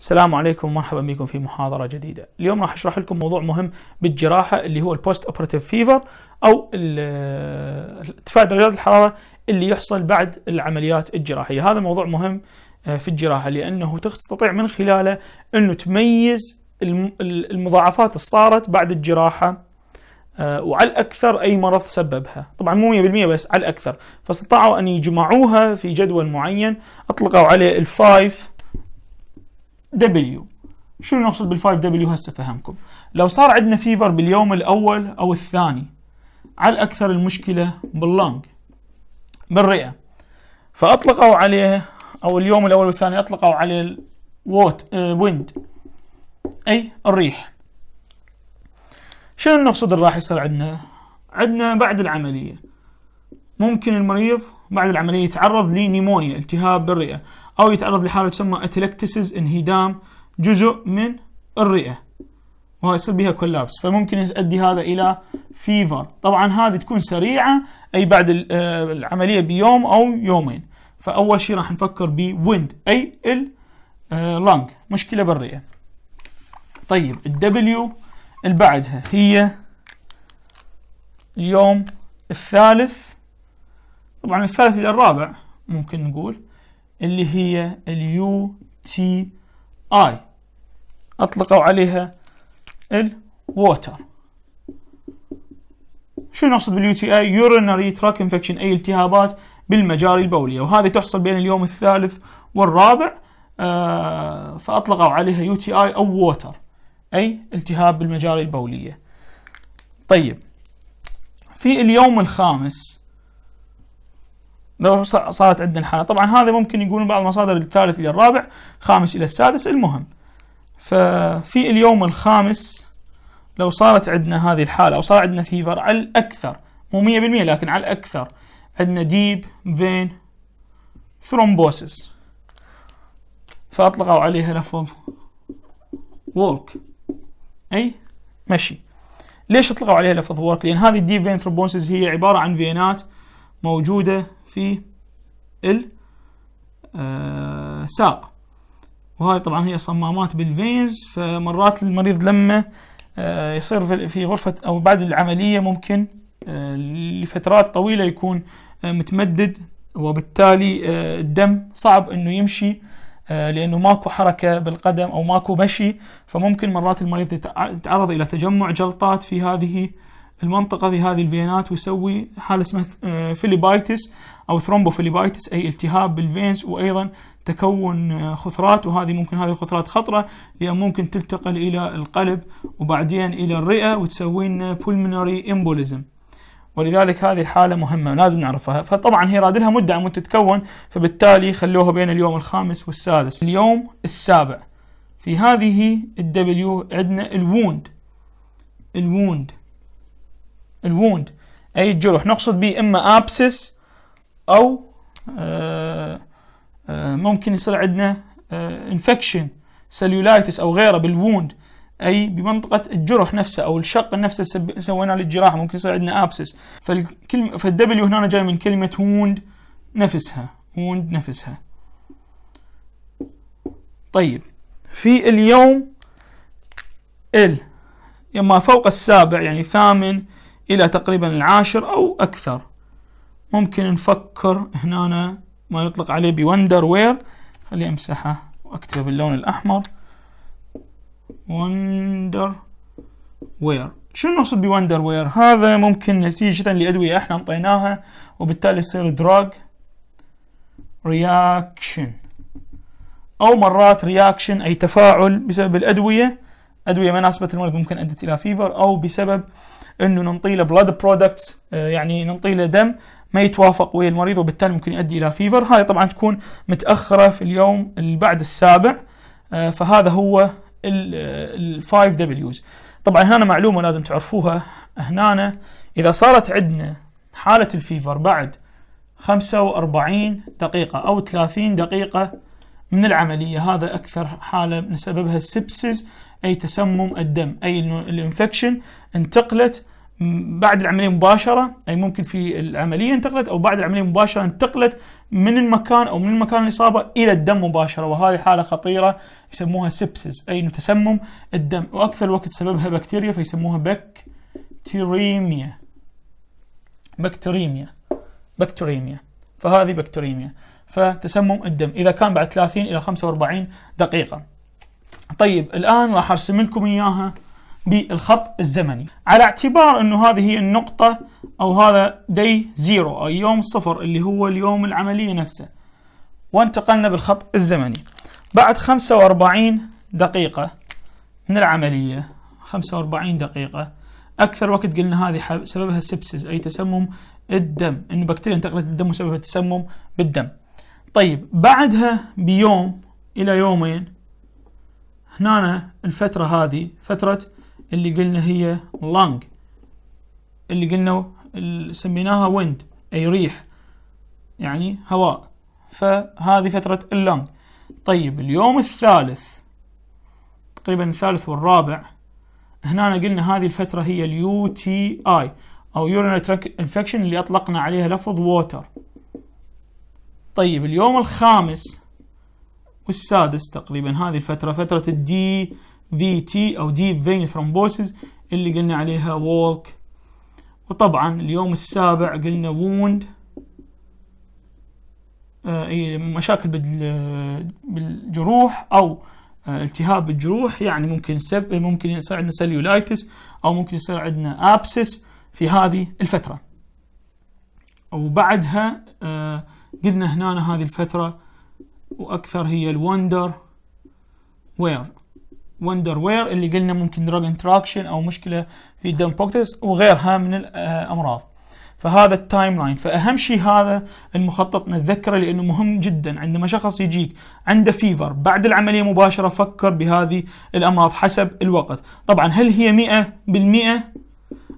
السلام عليكم ومرحبا بكم في محاضرة جديدة اليوم راح أشرح لكم موضوع مهم بالجراحة اللي هو البوست اوبراتيف فيفر أو ارتفاع درجات الحرارة اللي يحصل بعد العمليات الجراحية هذا موضوع مهم آه، في الجراحة لأنه تستطيع من خلاله أنه تميز المضاعفات اللي صارت بعد الجراحة آه، وعلى الأكثر أي مرض سببها طبعا مو 100% بس على الأكثر فاستطاعوا أن يجمعوها في جدول معين أطلقوا عليه الفايف دبليو شنو نقصد بال5 دبليو هسه فهمكم لو صار عندنا فيفر باليوم الاول او الثاني على الاكثر المشكله باللنج بالرئه فاطلقوا عليه او اليوم الاول والثاني اطلقوا عليه الووت ويند آه، اي الريح شنو نقصد راح يصير عندنا عندنا بعد العمليه ممكن المريض بعد العملية يتعرض لنيمونيا التهاب بالرئة أو يتعرض لحالة تسمى اتلكتسز انهدام جزء من الرئة وهو يصير بها كولابس فممكن يؤدي هذا إلى فيفر طبعا هذه تكون سريعة أي بعد آه، العملية بيوم أو يومين فأول شيء راح نفكر بويند أي اللنج آه، مشكلة بالرئة طيب الدبليو اللي بعدها هي اليوم الثالث طبعا الثالث إلى الرابع ممكن نقول اللي هي اليو تي اي أطلقوا عليها الووتر شو نقصد باليو تي اي يورينري تراك انفكشن اي التهابات بالمجاري البوليه وهذه تحصل بين اليوم الثالث والرابع آه فاطلقوا عليها يو تي اي او ووتر اي التهاب بالمجاري البوليه طيب في اليوم الخامس لو صارت عندنا الحالة طبعا هذا ممكن يقولون بعض المصادر الثالث إلى الرابع خامس إلى السادس المهم ففي اليوم الخامس لو صارت عندنا هذه الحالة أو صار عندنا فيفر على الأكثر مو 100% لكن على الأكثر عندنا ديب فين ثرومبوسس فأطلقوا عليها لفظ وولك أي مشي ليش أطلقوا عليها لفظ وولك لأن هذه الديب فين ثرومبوسس هي عبارة عن فينات موجودة في الساق آه، وهذه طبعا هي صمامات بالفينز فمرات المريض لما آه، يصير في غرفة أو بعد العملية ممكن آه، لفترات طويلة يكون متمدد وبالتالي الدم صعب أنه يمشي لأنه ماكو حركة بالقدم أو ماكو مشي فممكن مرات المريض يتعرض إلى تجمع جلطات في هذه المنطقة في هذه الفينات ويسوي حالة اسمها آه، فيليبايتس أو ثرومبوفيليبايتس أي التهاب بالفينز وأيضا تكون آه، خثرات وهذه ممكن هذه الخثرات خطرة لأن ممكن تنتقل إلى القلب وبعدين إلى الرئة وتسوي لنا آه، pulmonary embolism ولذلك هذه الحالة مهمة لازم نعرفها فطبعا هي راد لها مدة عم تتكون فبالتالي خلوها بين اليوم الخامس والسادس اليوم السابع في هذه الدبليو عندنا الووند الووند الووند أي الجرح نقصد به إما أبسس أو آه، آه، ممكن يصير عندنا انفكشن آه، سليولايتس أو غيره بالووند أي بمنطقة الجرح نفسه أو الشق نفسه سوينا له الجراحة ممكن يصير عندنا أبسس فالكلمة فالدبليو هنا جاي من كلمة ووند نفسها ووند نفسها طيب في اليوم ال يما فوق السابع يعني ثامن إلى تقريبا العاشر أو أكثر ممكن نفكر هنا ما يطلق عليه بوندر وير خلي أمسحه وأكتبه باللون الأحمر وندر وير شو نقصد بوندر وير هذا ممكن نتيجة لأدوية احنا انطيناها وبالتالي يصير دراج رياكشن أو مرات رياكشن أي تفاعل بسبب الأدوية أدوية مناسبة المرض ممكن أدت إلى فيفر أو بسبب انه ننطي له بلاد برودكتس يعني ننطي له دم ما يتوافق ويا المريض وبالتالي ممكن يؤدي الى فيفر هاي طبعا تكون متاخره في اليوم اللي بعد السابع آه، فهذا هو ال 5 آه، دبليوز طبعا هنا معلومه لازم تعرفوها هنا اذا صارت عندنا حاله الفيفر بعد 45 دقيقه او 30 دقيقه من العمليه هذا اكثر حاله نسببها سببها السبسز اي تسمم الدم اي الانفكشن انتقلت بعد العملية مباشرة أي ممكن في العملية انتقلت أو بعد العملية مباشرة انتقلت من المكان أو من مكان الإصابة إلى الدم مباشرة وهذه حالة خطيرة يسموها سبسز أي تسمم الدم وأكثر وقت سببها بكتيريا فيسموها بكتيريميا بكتيريميا بكتيريميا فهذه بكتيريميا فتسمم الدم إذا كان بعد 30 إلى 45 دقيقة طيب الآن راح أرسم لكم إياها بالخط الزمني على اعتبار انه هذه هي النقطة او هذا دي زيرو اي يوم صفر اللي هو اليوم العملية نفسه وانتقلنا بالخط الزمني بعد 45 دقيقة من العملية 45 دقيقة اكثر وقت قلنا هذه سببها سبسز اي تسمم الدم انه بكتيريا انتقلت الدم وسببها التسمم بالدم طيب بعدها بيوم الى يومين هنا الفترة هذه فترة اللي قلنا هي lung اللي قلنا اللي سميناها wind أي ريح يعني هواء فهذه فترة اللونج طيب اليوم الثالث تقريبا الثالث والرابع هنا قلنا هذه الفترة هي اليو تي اي أو urinary tract infection اللي أطلقنا عليها لفظ ووتر طيب اليوم الخامس والسادس تقريبا هذه الفترة فترة الدي في تي أو ديب فين ثرومبوسيس اللي قلنا عليها ووك وطبعا اليوم السابع قلنا ووند آه، مشاكل بالجروح أو آه، التهاب بالجروح يعني ممكن سب ممكن يصير عندنا سليولايتس أو ممكن يصير عندنا أبسس في هذه الفترة وبعدها آه، قلنا هنا هذه الفترة وأكثر هي الوندر وير وندر وير اللي قلنا ممكن دراج انتراكشن او مشكله في الدم بوكتس وغيرها من الامراض آه، فهذا التايم لاين فاهم شيء هذا المخطط نتذكره لانه مهم جدا عندما شخص يجيك عنده فيفر بعد العمليه مباشره فكر بهذه الامراض حسب الوقت طبعا هل هي 100%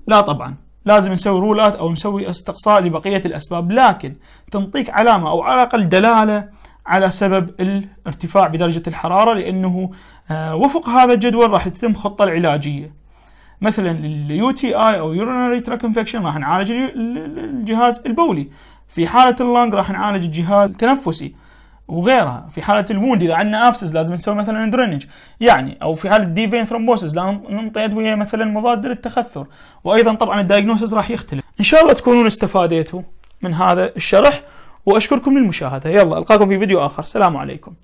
لا طبعا لازم نسوي رولات او نسوي استقصاء لبقيه الاسباب لكن تنطيك علامه او على الاقل دلاله على سبب الارتفاع بدرجة الحرارة لأنه آه، وفق هذا الجدول راح تتم خطة العلاجية مثلا اليو تي اي او يورينري تراك انفكشن راح نعالج الجهاز البولي في حالة اللنج راح نعالج الجهاز التنفسي وغيرها في حالة الووند إذا عندنا أبسس لازم نسوي مثلا درينج يعني أو في حالة دي فين ثرومبوسس نعطي أدوية مثلا مضادة للتخثر وأيضا طبعا الدايجنوسيس راح يختلف إن شاء الله تكونون استفاديتوا من هذا الشرح وأشكركم للمشاهدة يلا ألقاكم في فيديو آخر سلام عليكم